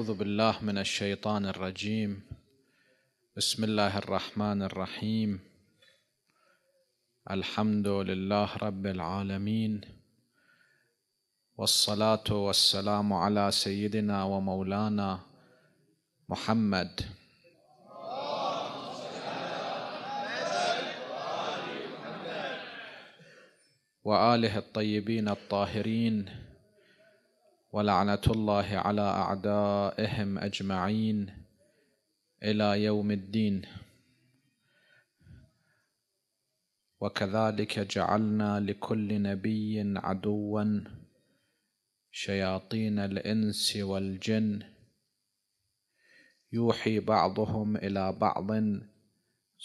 أعوذ بالله من الشيطان الرجيم بسم الله الرحمن الرحيم الحمد لله رب العالمين والصلاة والسلام على سيدنا ومولانا محمد وآله الطيبين الطاهرين ولعنه الله على اعدائهم اجمعين الى يوم الدين وكذلك جعلنا لكل نبي عدوا شياطين الانس والجن يوحي بعضهم الى بعض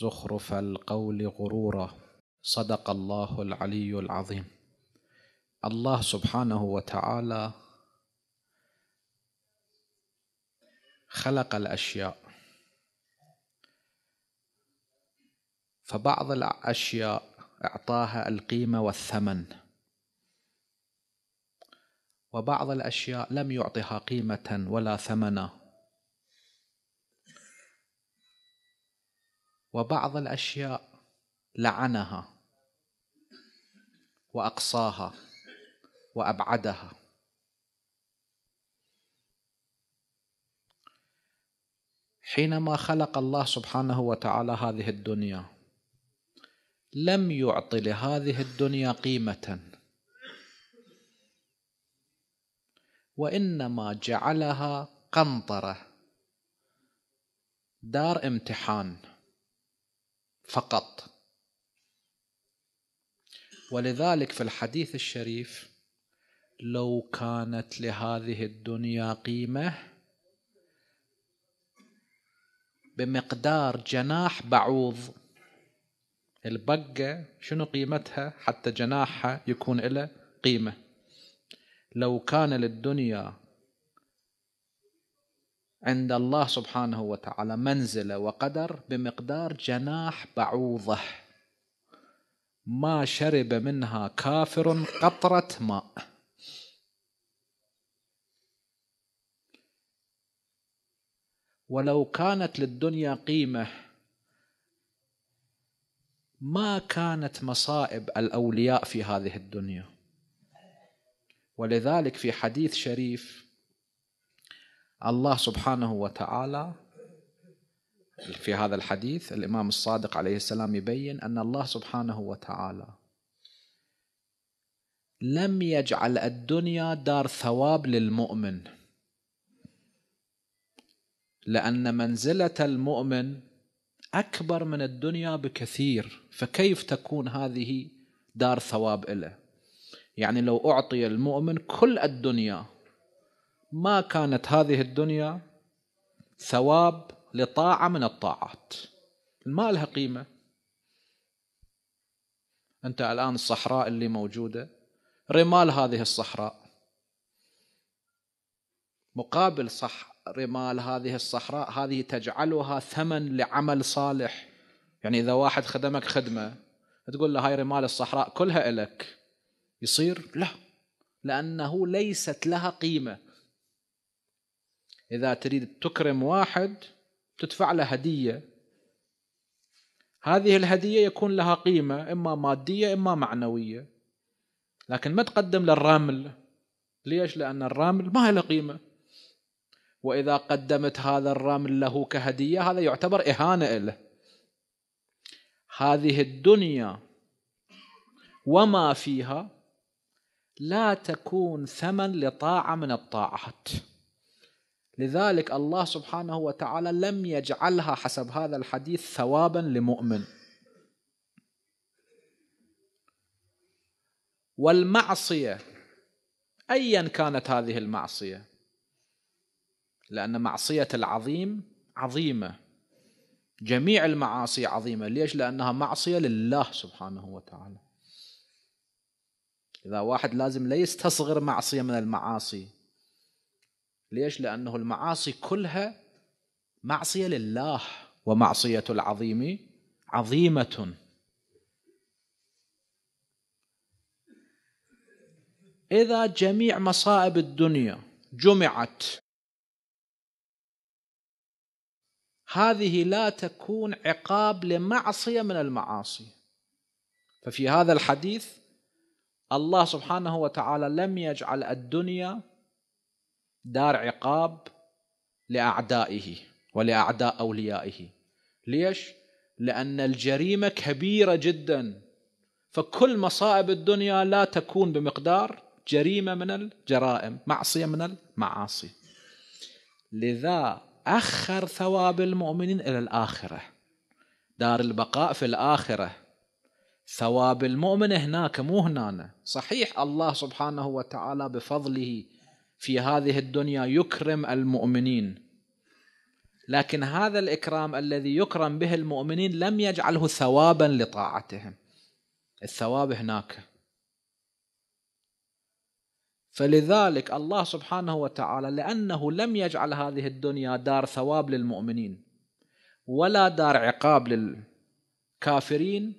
زخرف القول غرورا صدق الله العلي العظيم الله سبحانه وتعالى خلق الاشياء فبعض الاشياء اعطاها القيمه والثمن وبعض الاشياء لم يعطها قيمه ولا ثمنا وبعض الاشياء لعنها واقصاها وابعدها حينما خلق الله سبحانه وتعالى هذه الدنيا لم يعط لهذه الدنيا قيمه وانما جعلها قنطره دار امتحان فقط ولذلك في الحديث الشريف لو كانت لهذه الدنيا قيمه بمقدار جناح بعوض البقة شنو قيمتها حتى جناحها يكون له قيمة لو كان للدنيا عند الله سبحانه وتعالى منزلة وقدر بمقدار جناح بعوضة ما شرب منها كافر قطرة ماء ولو كانت للدنيا قيمه ما كانت مصائب الاولياء في هذه الدنيا ولذلك في حديث شريف الله سبحانه وتعالى في هذا الحديث الامام الصادق عليه السلام يبين ان الله سبحانه وتعالى لم يجعل الدنيا دار ثواب للمؤمن لأن منزلة المؤمن أكبر من الدنيا بكثير فكيف تكون هذه دار ثواب له يعني لو أعطي المؤمن كل الدنيا ما كانت هذه الدنيا ثواب لطاعة من الطاعات ما لها قيمة أنت الآن الصحراء اللي موجودة رمال هذه الصحراء مقابل صح رمال هذه الصحراء هذه تجعلها ثمن لعمل صالح يعني إذا واحد خدمك خدمة تقول له هاي رمال الصحراء كلها إلك يصير لا لأنه ليست لها قيمة إذا تريد تكرم واحد تدفع له هدية هذه الهدية يكون لها قيمة إما مادية إما معنوية لكن ما تقدم للرمل ليش؟ لأن الرمل ما له قيمة وإذا قدمت هذا الرمل له كهدية هذا يعتبر إهانة له هذه الدنيا وما فيها لا تكون ثمن لطاعة من الطاعات لذلك الله سبحانه وتعالى لم يجعلها حسب هذا الحديث ثوابا لمؤمن والمعصية أيا كانت هذه المعصية لأن معصية العظيم عظيمة جميع المعاصي عظيمة ليش؟ لأنها معصية لله سبحانه وتعالى إذا واحد لازم لا يستصغر معصية من المعاصي ليش؟ لأنه المعاصي كلها معصية لله ومعصية العظيم عظيمة إذا جميع مصائب الدنيا جمعت هذه لا تكون عقاب لمعصيه من المعاصي ففي هذا الحديث الله سبحانه وتعالى لم يجعل الدنيا دار عقاب لاعدائه ولاعداء اوليائه ليش لان الجريمه كبيره جدا فكل مصائب الدنيا لا تكون بمقدار جريمه من الجرائم معصيه من المعاصي لذا أخر ثواب المؤمنين إلى الآخرة دار البقاء في الآخرة ثواب المؤمن هناك مو هنا صحيح الله سبحانه وتعالى بفضله في هذه الدنيا يكرم المؤمنين لكن هذا الإكرام الذي يكرم به المؤمنين لم يجعله ثوابا لطاعتهم الثواب هناك فلذلك الله سبحانه وتعالى لأنه لم يجعل هذه الدنيا دار ثواب للمؤمنين ولا دار عقاب للكافرين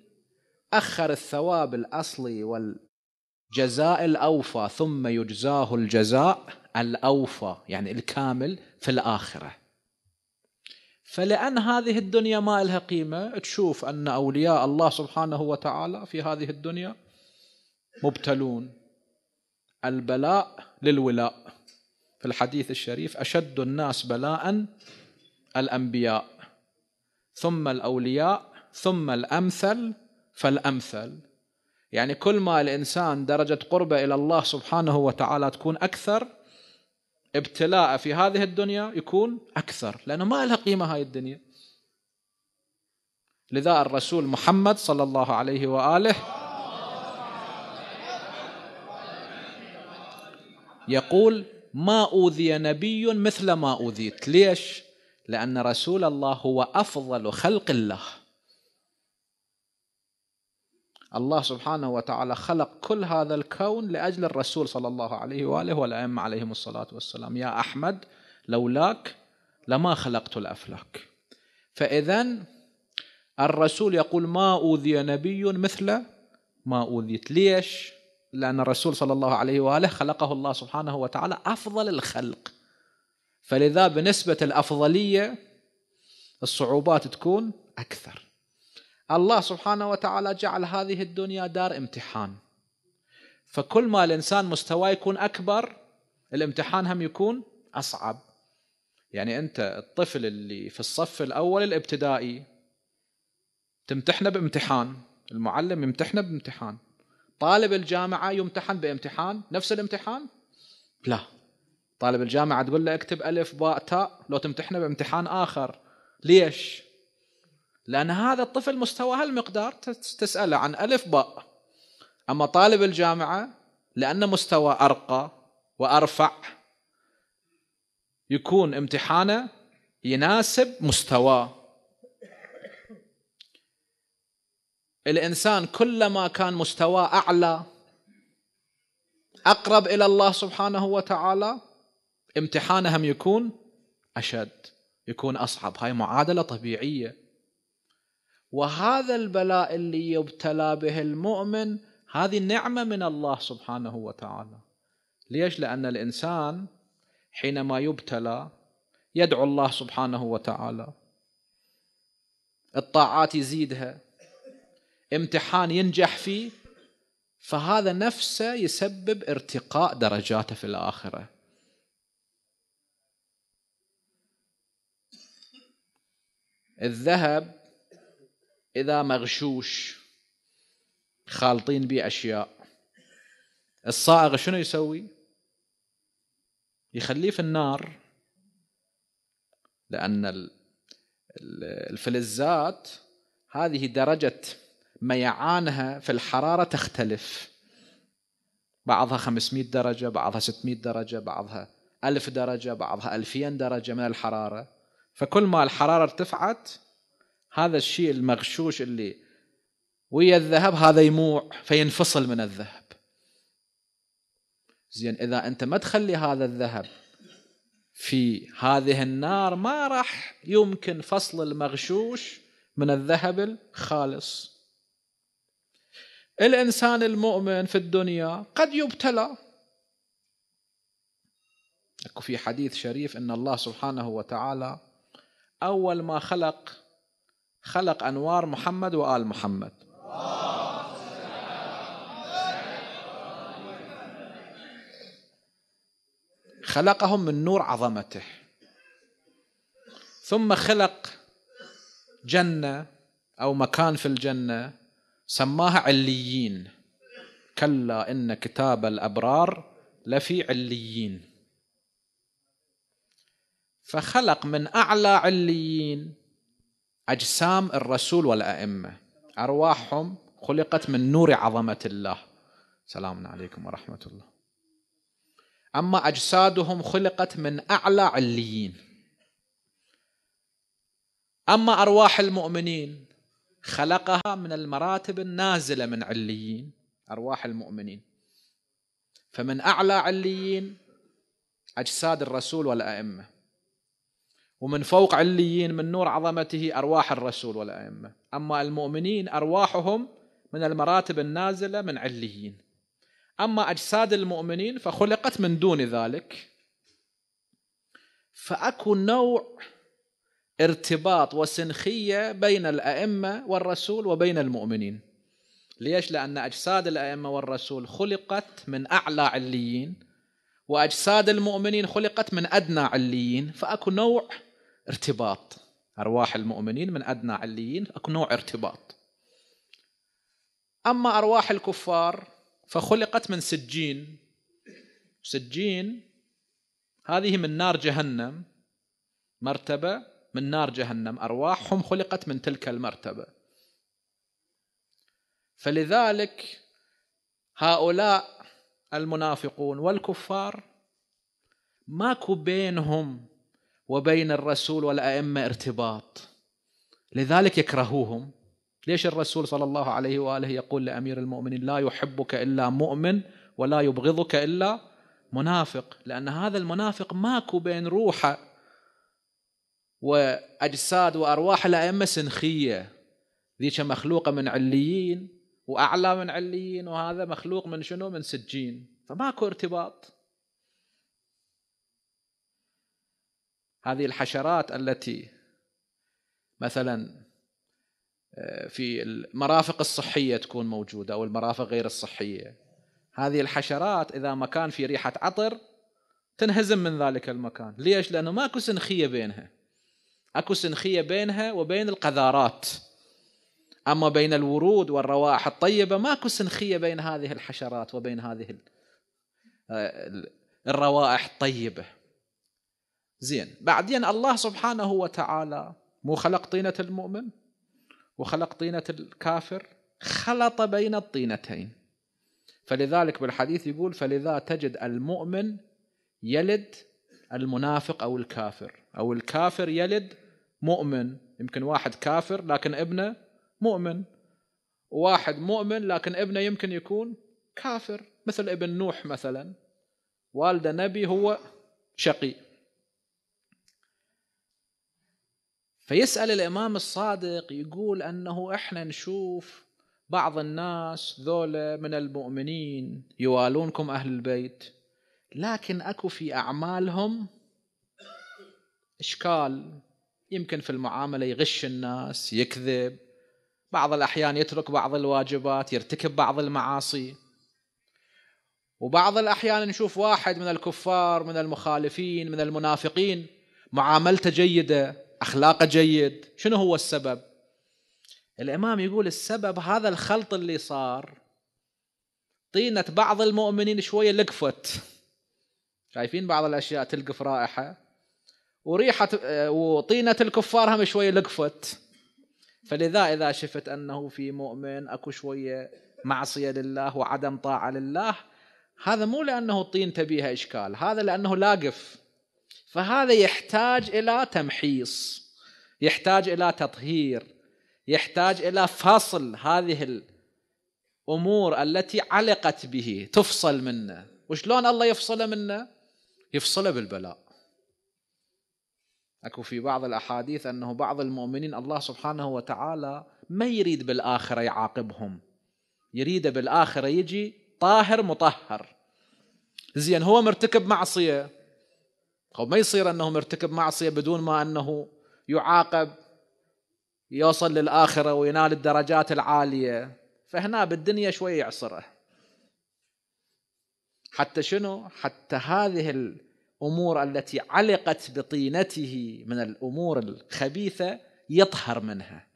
أخر الثواب الأصلي والجزاء الأوفى ثم يجزاه الجزاء الأوفى يعني الكامل في الآخرة فلأن هذه الدنيا ما لها قيمة تشوف أن أولياء الله سبحانه وتعالى في هذه الدنيا مبتلون البلاء للولاء في الحديث الشريف أشد الناس بلاء الأنبياء ثم الأولياء ثم الأمثل فالأمثل يعني كل ما الإنسان درجة قربه إلى الله سبحانه وتعالى تكون أكثر ابتلاء في هذه الدنيا يكون أكثر لأنه ما لها قيمة هاي الدنيا لذا الرسول محمد صلى الله عليه وآله يقول ما أوذي نبي مثل ما أوذيت ليش؟ لأن رسول الله هو أفضل خلق الله الله سبحانه وتعالى خلق كل هذا الكون لأجل الرسول صلى الله عليه وآله والأئمة عليهم الصلاة والسلام يا أحمد لولاك لما خلقت الأفلاك فإذا الرسول يقول ما أوذي نبي مثل ما أوذيت ليش لأن الرسول صلى الله عليه وآله خلقه الله سبحانه وتعالى أفضل الخلق فلذا بنسبة الأفضلية الصعوبات تكون أكثر الله سبحانه وتعالى جعل هذه الدنيا دار امتحان فكل ما الإنسان مستواه يكون أكبر الامتحان هم يكون أصعب يعني أنت الطفل اللي في الصف الأول الابتدائي تمتحنه بامتحان المعلم يمتحنه بامتحان طالب الجامعة يمتحن بامتحان نفس الامتحان لا طالب الجامعة تقول له اكتب ألف باء تاء لو تمتحنه بامتحان آخر ليش؟ لأن هذا الطفل مستوى هالمقدار تسأله عن ألف باء أما طالب الجامعة لأن مستوى أرقى وأرفع يكون امتحانه يناسب مستواه الانسان كلما كان مستواه اعلى اقرب الى الله سبحانه وتعالى امتحانه هم يكون اشد يكون اصعب هاي معادله طبيعيه وهذا البلاء اللي يبتلى به المؤمن هذه نعمه من الله سبحانه وتعالى ليش لان الانسان حينما يبتلى يدعو الله سبحانه وتعالى الطاعات يزيدها امتحان ينجح فيه فهذا نفسه يسبب ارتقاء درجاته في الآخرة الذهب إذا مغشوش خالطين به أشياء الصائغ شنو يسوي يخليه في النار لأن الفلزات هذه درجة ميعانها في الحرارة تختلف بعضها 500 درجة بعضها 600 درجة بعضها 1000 درجة بعضها 2000 درجة من الحرارة فكل ما الحرارة ارتفعت هذا الشيء المغشوش اللي ويا الذهب هذا يموع فينفصل من الذهب زين إذا أنت ما تخلي هذا الذهب في هذه النار ما راح يمكن فصل المغشوش من الذهب الخالص الانسان المؤمن في الدنيا قد يبتلى اكو في حديث شريف ان الله سبحانه وتعالى اول ما خلق خلق انوار محمد وال محمد خلقهم من نور عظمته ثم خلق جنه او مكان في الجنه سماها عليين كلا إن كتاب الأبرار لفي عليين فخلق من أعلى عليين أجسام الرسول والأئمة أرواحهم خلقت من نور عظمة الله سلام عليكم ورحمة الله أما أجسادهم خلقت من أعلى عليين أما أرواح المؤمنين خلقها من المراتب النازله من عليين ارواح المؤمنين فمن اعلى عليين اجساد الرسول والائمه ومن فوق عليين من نور عظمته ارواح الرسول والائمه اما المؤمنين ارواحهم من المراتب النازله من عليين اما اجساد المؤمنين فخلقت من دون ذلك فاكو نوع ارتباط وسنخية بين الأئمة والرسول وبين المؤمنين ليش؟ لأن أجساد الأئمة والرسول خلقت من أعلى عليين وأجساد المؤمنين خلقت من أدنى عليين فأكو نوع ارتباط أرواح المؤمنين من أدنى عليين أكو نوع ارتباط أما أرواح الكفار فخلقت من سجين سجين هذه من نار جهنم مرتبة من نار جهنم أرواحهم خلقت من تلك المرتبة فلذلك هؤلاء المنافقون والكفار ماكو بينهم وبين الرسول والأئمة ارتباط لذلك يكرهوهم ليش الرسول صلى الله عليه وآله يقول لأمير المؤمنين لا يحبك إلا مؤمن ولا يبغضك إلا منافق لأن هذا المنافق ماكو بين روحه وأجساد وأرواح الأئمة سنخية ذيك مخلوقة من عليين وأعلى من عليين وهذا مخلوق من شنو من سجين فماكو ارتباط هذه الحشرات التي مثلا آه، في المرافق الصحية تكون موجودة أو المرافق غير الصحية هذه الحشرات إذا ما كان في ريحة عطر تنهزم من ذلك المكان ليش؟ لأنه ماكو سنخية بينها أكو سنخية بينها وبين القذارات أما بين الورود والروائح الطيبة ماكو سنخية بين هذه الحشرات وبين هذه آه، الروائح الطيبة زين بعدين الله سبحانه وتعالى مو خلق طينة المؤمن وخلق طينة الكافر خلط بين الطينتين فلذلك بالحديث يقول فلذا تجد المؤمن يلد المنافق أو الكافر أو الكافر يلد مؤمن يمكن واحد كافر لكن ابنه مؤمن وواحد مؤمن لكن ابنه يمكن يكون كافر مثل ابن نوح مثلا والده نبي هو شقي فيسأل الإمام الصادق يقول أنه إحنا نشوف بعض الناس ذولا من المؤمنين يوالونكم أهل البيت لكن أكو في أعمالهم إشكال يمكن في المعامله يغش الناس يكذب بعض الاحيان يترك بعض الواجبات يرتكب بعض المعاصي وبعض الاحيان نشوف واحد من الكفار من المخالفين من المنافقين معاملته جيده اخلاقه جيد شنو هو السبب الامام يقول السبب هذا الخلط اللي صار طينه بعض المؤمنين شويه لقفت شايفين بعض الاشياء تلقف رائحه وريحة آه، وطينة الكفار هم شوية لقفت فلذا إذا شفت أنه في مؤمن أكو شوية معصية لله وعدم طاعة لله هذا مو لأنه الطين تبيها إشكال هذا لأنه لاقف فهذا يحتاج إلى تمحيص يحتاج إلى تطهير يحتاج إلى فصل هذه الأمور التي علقت به تفصل منه وشلون الله يفصله منه يفصله بالبلاء أكو في بعض الأحاديث أنه بعض المؤمنين الله سبحانه وتعالى ما يريد بالآخرة يعاقبهم يريده بالآخرة يجي طاهر مطهر زين هو مرتكب معصية خب ما يصير أنه مرتكب معصية بدون ما أنه يعاقب يوصل للآخرة وينال الدرجات العالية فهنا بالدنيا شوي يعصره حتى شنو حتى هذه الامور التي علقت بطينته من الامور الخبيثه يطهر منها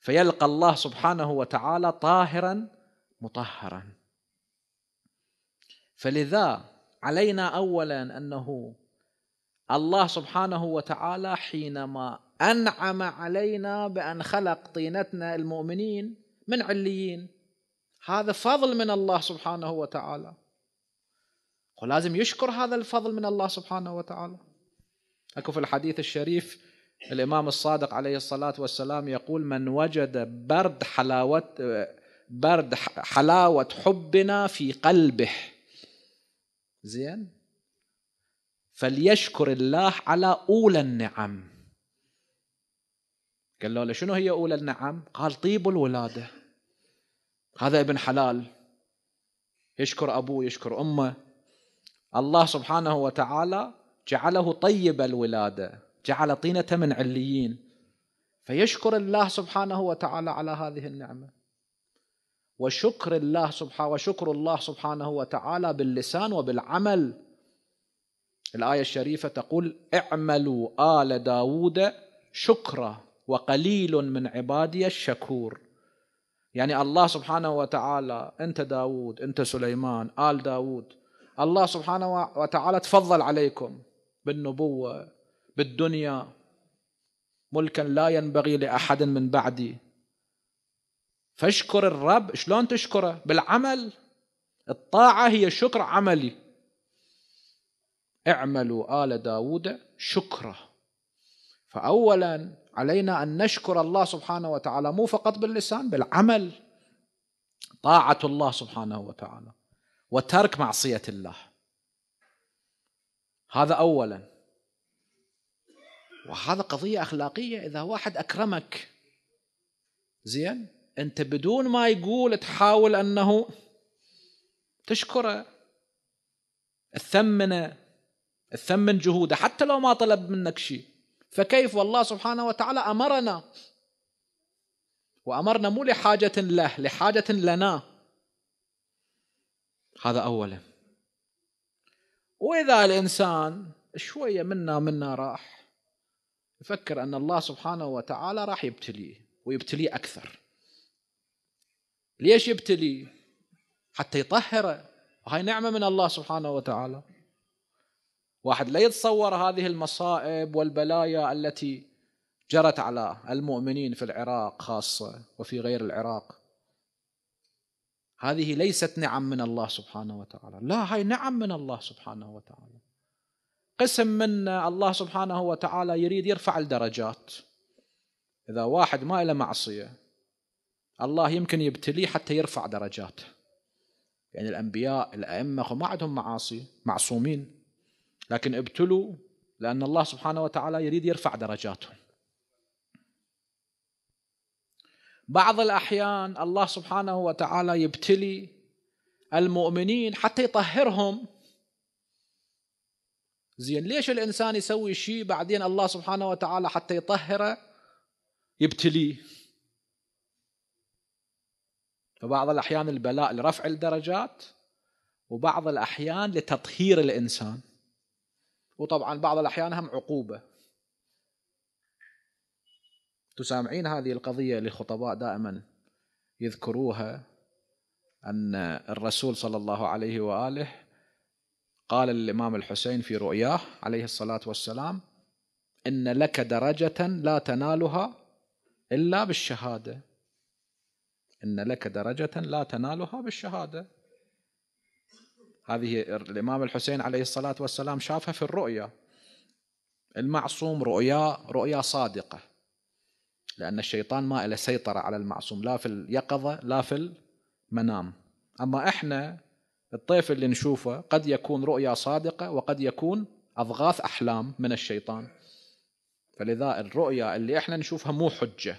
فيلقى الله سبحانه وتعالى طاهرا مطهرا فلذا علينا اولا انه الله سبحانه وتعالى حينما انعم علينا بان خلق طينتنا المؤمنين من عليين هذا فضل من الله سبحانه وتعالى ولازم يشكر هذا الفضل من الله سبحانه وتعالى أكو في الحديث الشريف الإمام الصادق عليه الصلاة والسلام يقول من وجد برد حلاوة برد حلاوة حبنا في قلبه زين فليشكر الله على أولى النعم قال له شنو هي أولى النعم قال طيب الولادة هذا ابن حلال يشكر أبوه يشكر أمه الله سبحانه وتعالى جعله طيب الولاده جعل طينه من عليين فيشكر الله سبحانه وتعالى على هذه النعمه وشكر الله سبحانه وشكر الله سبحانه وتعالى باللسان وبالعمل الآية الشريفة تقول اعملوا آل داود شكرا وقليل من عبادي الشكور يعني الله سبحانه وتعالى أنت داود أنت سليمان آل داود الله سبحانه وتعالى تفضل عليكم بالنبوة بالدنيا ملكا لا ينبغي لأحد من بعدي فاشكر الرب شلون تشكره بالعمل الطاعة هي شكر عملي اعملوا آل داود شكرا فأولا علينا أن نشكر الله سبحانه وتعالى مو فقط باللسان بالعمل طاعة الله سبحانه وتعالى وترك معصية الله هذا أولا وهذا قضية أخلاقية إذا واحد أكرمك زين أنت بدون ما يقول تحاول أنه تشكره تثمنه تثمن جهوده حتى لو ما طلب منك شيء فكيف والله سبحانه وتعالى أمرنا وأمرنا مو لحاجة له لحاجة لنا هذا اولا واذا الانسان شويه منا منا راح يفكر ان الله سبحانه وتعالى راح يبتليه ويبتليه اكثر ليش يبتليه حتى يطهره هاي نعمه من الله سبحانه وتعالى واحد لا يتصور هذه المصائب والبلايا التي جرت على المؤمنين في العراق خاصه وفي غير العراق هذه ليست نعم من الله سبحانه وتعالى لا هاي نعم من الله سبحانه وتعالى قسم من الله سبحانه وتعالى يريد يرفع الدرجات إذا واحد ما له معصية الله يمكن يبتليه حتى يرفع درجاته يعني الأنبياء الأئمة ما عندهم معاصي معصومين لكن ابتلوا لأن الله سبحانه وتعالى يريد يرفع درجاتهم بعض الأحيان الله سبحانه وتعالى يبتلي المؤمنين حتى يطهرهم زين ليش الإنسان يسوي شيء بعدين الله سبحانه وتعالى حتى يطهره يبتليه فبعض الأحيان البلاء لرفع الدرجات وبعض الأحيان لتطهير الإنسان وطبعا بعض الأحيان هم عقوبة تسامعين هذه القضية خطباء دائما يذكروها أن الرسول صلى الله عليه وآله قال للإمام الحسين في رؤياه عليه الصلاة والسلام إن لك درجة لا تنالها إلا بالشهادة إن لك درجة لا تنالها بالشهادة هذه الإمام الحسين عليه الصلاة والسلام شافها في الرؤيا المعصوم رؤيا رؤيا صادقة لأن الشيطان ما له سيطرة على المعصوم لا في اليقظة لا في المنام أما إحنا الطيف اللي نشوفه قد يكون رؤيا صادقة وقد يكون أضغاث أحلام من الشيطان فلذا الرؤيا اللي إحنا نشوفها مو حجة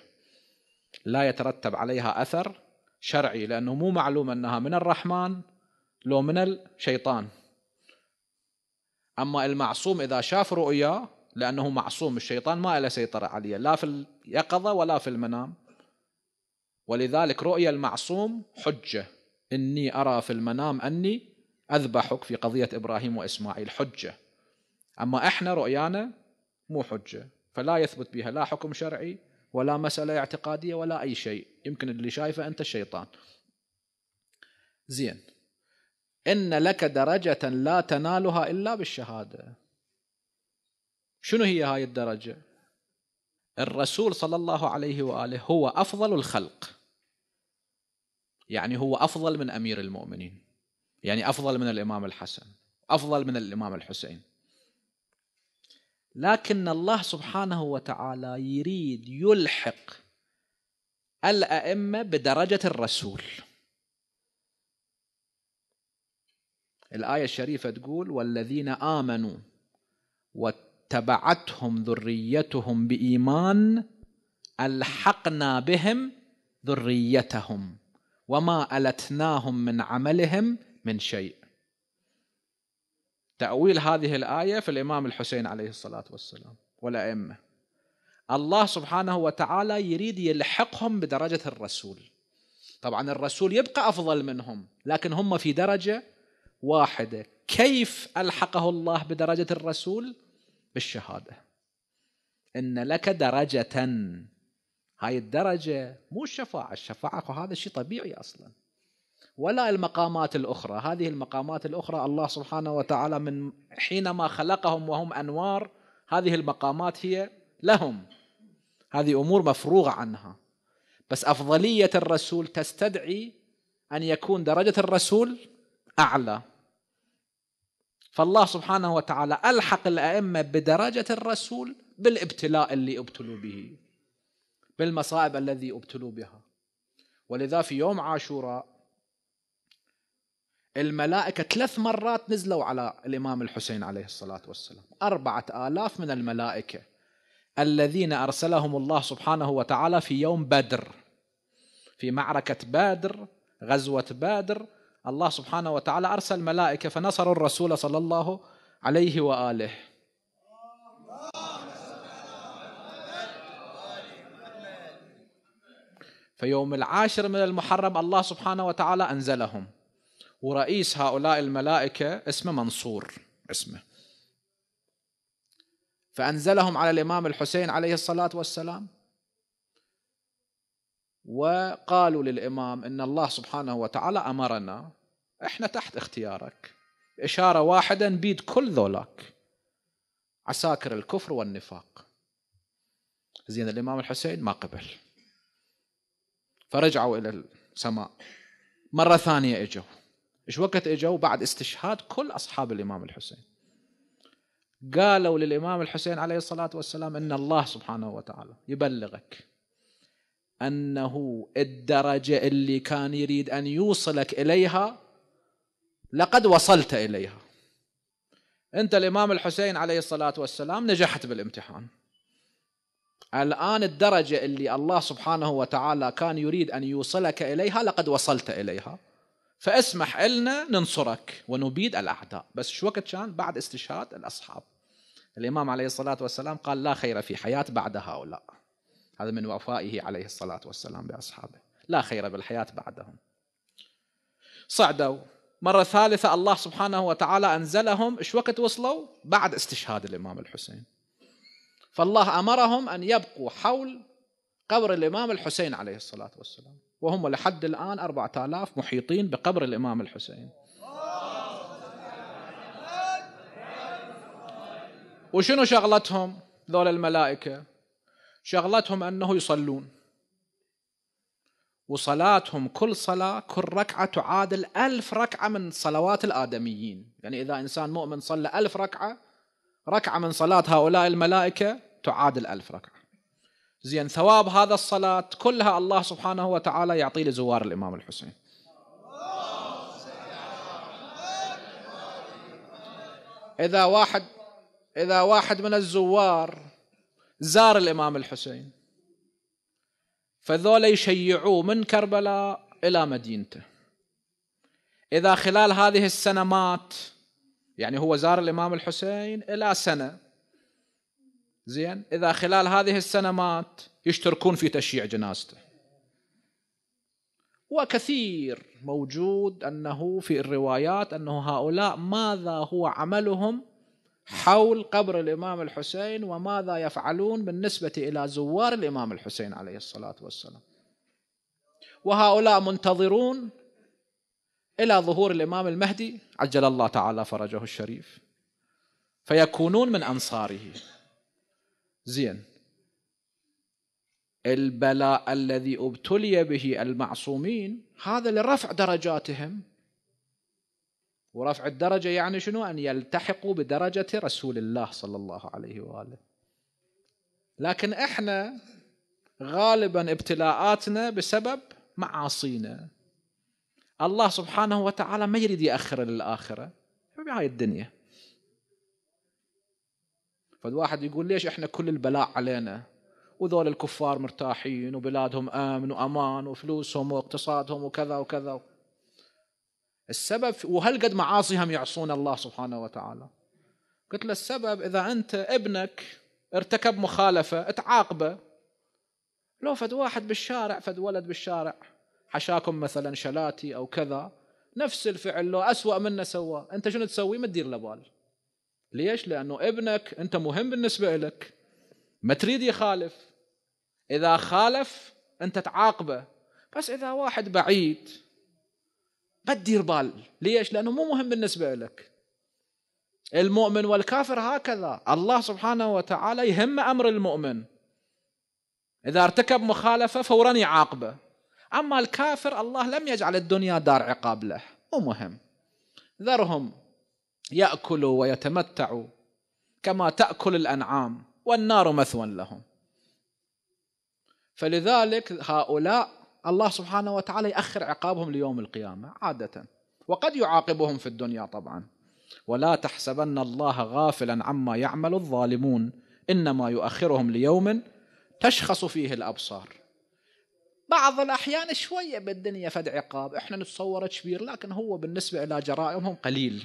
لا يترتب عليها أثر شرعي لأنه مو معلوم أنها من الرحمن لو من الشيطان أما المعصوم إذا شاف رؤيا لأنه معصوم الشيطان ما له سيطرة عليه لا في اليقظة ولا في المنام ولذلك رؤيا المعصوم حجة إني أرى في المنام أني أذبحك في قضية إبراهيم وإسماعيل حجة أما إحنا رؤيانا مو حجة فلا يثبت بها لا حكم شرعي ولا مسألة اعتقادية ولا أي شيء يمكن اللي شايفه أنت الشيطان زين إن لك درجة لا تنالها إلا بالشهادة شنو هي هاي الدرجة الرسول صلى الله عليه وآله هو أفضل الخلق يعني هو أفضل من أمير المؤمنين يعني أفضل من الإمام الحسن أفضل من الإمام الحسين لكن الله سبحانه وتعالى يريد يلحق الأئمة بدرجة الرسول الآية الشريفة تقول والذين آمنوا واتبعتهم ذريتهم بايمان الحقنا بهم ذريتهم وما التناهم من عملهم من شيء تاويل هذه الايه في الامام الحسين عليه الصلاه والسلام والائمه الله سبحانه وتعالى يريد يلحقهم بدرجه الرسول طبعا الرسول يبقى افضل منهم لكن هم في درجه واحده كيف الحقه الله بدرجه الرسول بالشهادة إن لك درجة هاي الدرجة مو الشفاعة الشفاعة هذا شيء طبيعي أصلا ولا المقامات الأخرى هذه المقامات الأخرى الله سبحانه وتعالى من حينما خلقهم وهم أنوار هذه المقامات هي لهم هذه أمور مفروغة عنها بس أفضلية الرسول تستدعي أن يكون درجة الرسول أعلى فالله سبحانه وتعالى ألحق الأئمة بدرجة الرسول بالابتلاء اللي ابتلوا به بالمصائب الذي ابتلوا بها ولذا في يوم عاشوراء الملائكة ثلاث مرات نزلوا على الإمام الحسين عليه الصلاة والسلام أربعة آلاف من الملائكة الذين أرسلهم الله سبحانه وتعالى في يوم بدر في معركة بدر غزوة بدر الله سبحانه وتعالى أرسل ملائكة فنصروا الرسول صلى الله عليه وآله فيوم العاشر من المحرم الله سبحانه وتعالى أنزلهم ورئيس هؤلاء الملائكة اسمه منصور اسمه فأنزلهم على الإمام الحسين عليه الصلاة والسلام وقالوا للامام ان الله سبحانه وتعالى امرنا احنا تحت اختيارك اشاره واحده نبيد كل ذولاك عساكر الكفر والنفاق زين الامام الحسين ما قبل فرجعوا الى السماء مره ثانيه اجوا ايش وقت اجوا بعد استشهاد كل اصحاب الامام الحسين قالوا للامام الحسين عليه الصلاه والسلام ان الله سبحانه وتعالى يبلغك أنه الدرجة اللي كان يريد أن يوصلك إليها لقد وصلت إليها أنت الإمام الحسين عليه الصلاة والسلام نجحت بالامتحان الآن الدرجة اللي الله سبحانه وتعالى كان يريد أن يوصلك إليها لقد وصلت إليها فاسمح لنا ننصرك ونبيد الأعداء بس شو وقت كان بعد استشهاد الأصحاب الإمام عليه الصلاة والسلام قال لا خير في حياة بعد هؤلاء هذا من وفائه عليه الصلاة والسلام بأصحابه لا خير بالحياة بعدهم صعدوا مرة ثالثة الله سبحانه وتعالى أنزلهم إيش وقت وصلوا بعد استشهاد الإمام الحسين فالله أمرهم أن يبقوا حول قبر الإمام الحسين عليه الصلاة والسلام وهم لحد الآن أربعة آلاف محيطين بقبر الإمام الحسين وشنو شغلتهم ذول الملائكة شغلتهم أنه يصلون وصلاتهم كل صلاة كل ركعة تعادل ألف ركعة من صلوات الآدميين يعني إذا إنسان مؤمن صلى ألف ركعة ركعة من صلاة هؤلاء الملائكة تعادل ألف ركعة زين ثواب هذا الصلاة كلها الله سبحانه وتعالى يعطيه لزوار الإمام الحسين إذا واحد إذا واحد من الزوار زار الإمام الحسين فذولا يشيعوه من كربلاء إلى مدينته إذا خلال هذه السنه مات يعني هو زار الإمام الحسين إلى سنة زين إذا خلال هذه السنه مات يشتركون في تشييع جنازته وكثير موجود أنه في الروايات أنه هؤلاء ماذا هو عملهم حول قبر الإمام الحسين وماذا يفعلون بالنسبة إلى زوار الإمام الحسين عليه الصلاة والسلام وهؤلاء منتظرون إلى ظهور الإمام المهدي عجل الله تعالى فرجه الشريف فيكونون من أنصاره زين البلاء الذي ابتلي به المعصومين هذا لرفع درجاتهم ورفع الدرجة يعني شنو أن يلتحقوا بدرجة رسول الله صلى الله عليه وآله لكن إحنا غالبا ابتلاءاتنا بسبب معاصينا الله سبحانه وتعالى ما يريد يأخر للآخرة بهاي الدنيا فالواحد يقول ليش إحنا كل البلاء علينا وذول الكفار مرتاحين وبلادهم امن وامان وفلوسهم واقتصادهم وكذا وكذا السبب وهل قد معاصيهم يعصون الله سبحانه وتعالى قلت له السبب إذا أنت ابنك ارتكب مخالفة تعاقبه لو فد واحد بالشارع فد ولد بالشارع حشاكم مثلا شلاتي أو كذا نفس الفعل لو أسوأ منه سواه أنت شنو تسوي ما تدير له بال ليش لأنه ابنك أنت مهم بالنسبة لك ما تريد يخالف إذا خالف أنت تعاقبه بس إذا واحد بعيد ما تدير بال ليش لأنه مو مهم بالنسبة لك المؤمن والكافر هكذا الله سبحانه وتعالى يهم أمر المؤمن إذا ارتكب مخالفة فورا يعاقبه أما الكافر الله لم يجعل الدنيا دار عقاب له مو مهم ذرهم يأكلوا ويتمتعوا كما تأكل الأنعام والنار مثوى لهم فلذلك هؤلاء الله سبحانه وتعالى يأخر عقابهم ليوم القيامة عادة وقد يعاقبهم في الدنيا طبعا ولا تحسبن الله غافلا عما يعمل الظالمون إنما يؤخرهم ليوم تشخص فيه الأبصار بعض الأحيان شوية بالدنيا فد عقاب إحنا نتصور كبير لكن هو بالنسبة إلى جرائمهم قليل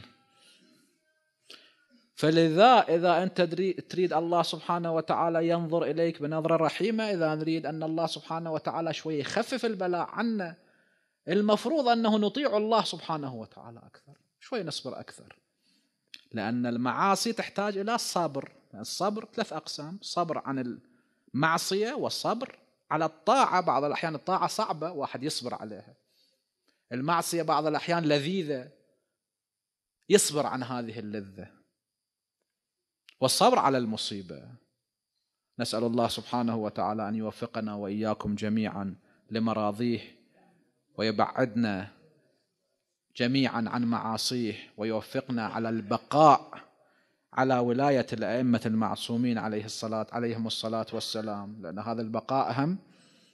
فلذا إذا أنت تريد الله سبحانه وتعالى ينظر إليك بنظرة رحيمة إذا نريد أن الله سبحانه وتعالى شوي يخفف البلاء عنا المفروض أنه نطيع الله سبحانه وتعالى أكثر شوي نصبر أكثر لأن المعاصي تحتاج إلى الصبر الصبر ثلاث أقسام صبر عن المعصية والصبر على الطاعة بعض الأحيان الطاعة صعبة واحد يصبر عليها المعصية بعض الأحيان لذيذة يصبر عن هذه اللذة والصبر على المصيبه نسال الله سبحانه وتعالى ان يوفقنا واياكم جميعا لمراضيه ويبعدنا جميعا عن معاصيه ويوفقنا على البقاء على ولاية الأئمة المعصومين عليه الصلاة عليهم الصلاة والسلام لأن هذا البقاء هم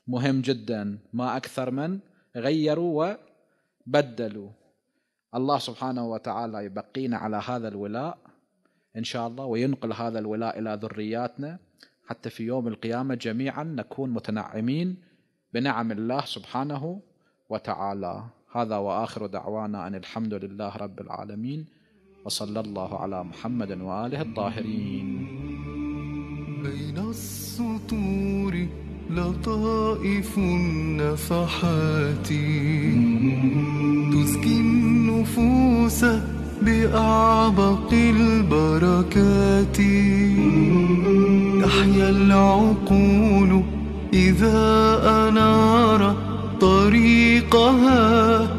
مهم جدا ما أكثر من غيروا وبدلوا الله سبحانه وتعالى يبقينا على هذا الولاء إن شاء الله وينقل هذا الولاء إلى ذرياتنا حتى في يوم القيامة جميعا نكون متنعمين بنعم الله سبحانه وتعالى هذا وآخر دعوانا أن الحمد لله رب العالمين وصلى الله على محمد وآله الطاهرين بين السطور لطائف النفحات تزكي النفوس بأعبق البركات تحيا العقول إذا أنار طريقها